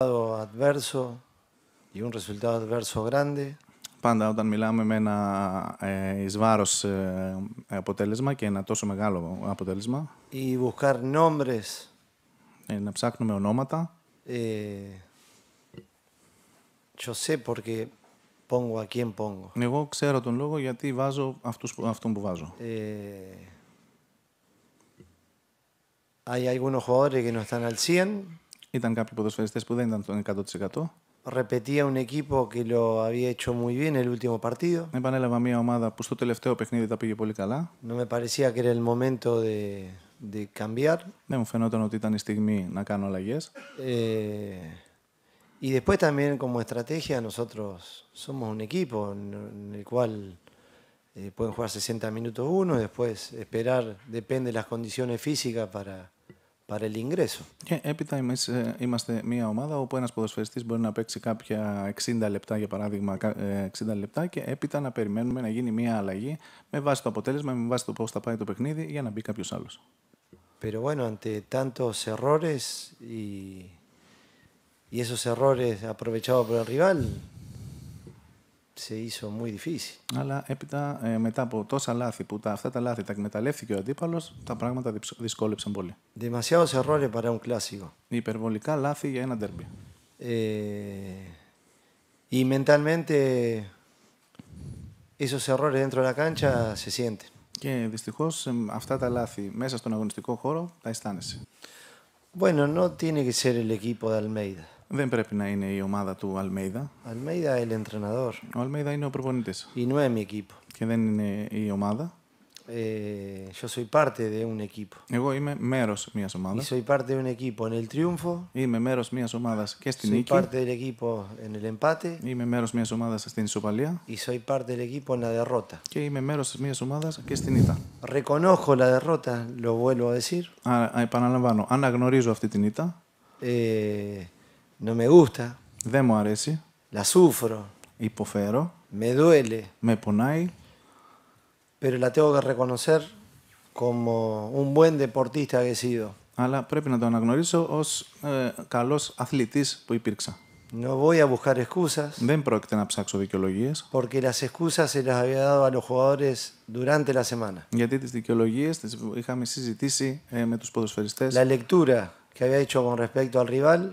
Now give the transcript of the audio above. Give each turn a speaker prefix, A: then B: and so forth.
A: adverso y un resultado adverso grande.
B: Πάντα όταν μιλάμε με ένα ε, εις βάρος ε, αποτέλεσμα και ένα τόσο μεγάλο αποτέλεσμα.
A: Y buscar nombres.
B: Ε, να ψάχνουμε ονόματα.
A: Eh, yo sé por qué pongo a quien pongo.
B: Εγώ ξέρω τον λόγο γιατί βάζω αυτούς, αυτούς που βάζω.
A: Eh, hay algunos jugadores que no están al 100. Ήταν κάποιοι ποδοσφαιριστές που δεν ήταν 100%. Repetía un equipo que lo había hecho muy bien el último partido. No me parecía que era el momento de, cambiar. Eh, y después también como estrategia nosotros somos un equipo en el cual eh, pueden jugar 60 minutos uno, y después esperar, depende de las condiciones físicas para ingreso.
B: Και έπειτα εμεί ε, είμαστε μια ομάδα όπου ένα ποδοσφαιριστής μπορεί να παίξει κάποια 60 λεπτά, για παράδειγμα, 60 ε, λεπτά και έπειτα να περιμένουμε να γίνει μια αλλαγή με βάση το αποτέλεσμα, με βάση το πώ θα πάει το παιχνίδι για να μπει κάποιο άλλο.
A: Pero bueno, ante tantos errores y, y esos errores aprovechados por el rival, σε ίσο η
B: Αλλά έπειτα, ε, μετά από τόσα λάθη που τα, αυτά τα λάθη τα εκμεταλλεύτηκε ο αντίπαλο, τα πράγματα
A: δυσκόλεψαν πολύ. σε errores για un κλασικό. Υπερβολικά λάθη για ένα derby. y mentalmente esos errores dentro de la cancha se sienten. Και δυστυχώ ε, αυτά τα λάθη μέσα στον αγωνιστικό χώρο τα αισθάνεσαι. Bueno, no tiene que ser el equipo de Almeida.
B: ¿No πρέπει να είναι η Almeida.
A: Almeida? el entrenador. Almeida Αλμέιδα είναι ο Y no es mi equipo. yo soy parte de un equipo.
B: soy parte de un equipo en el triunfo. soy Soy parte del equipo en el empate. en Y soy parte del
A: equipo en la derrota. Reconozco la derrota, lo vuelvo a decir. Eh, no me gusta. Δεν La sufro. Hipofero. Me duele. Me ponai. Pero la tengo que reconocer como un buen deportista que he sido.
B: Αλλά πρέπει να το αναγνωρίσω ως ε, καλός αθλητής που υπήρξα.
A: No voy a buscar excusas.
B: Δεν πρόκειται να ψάξω δικαιολογίε.
A: Porque las excusas se las había dado a los jugadores durante la semana.
B: Γιατί τι δικαιολογίε τι είχαμε
A: συζητήσει ε, με του
B: ποδοσφαιριστές. La
A: lectura que había hecho con respecto al rival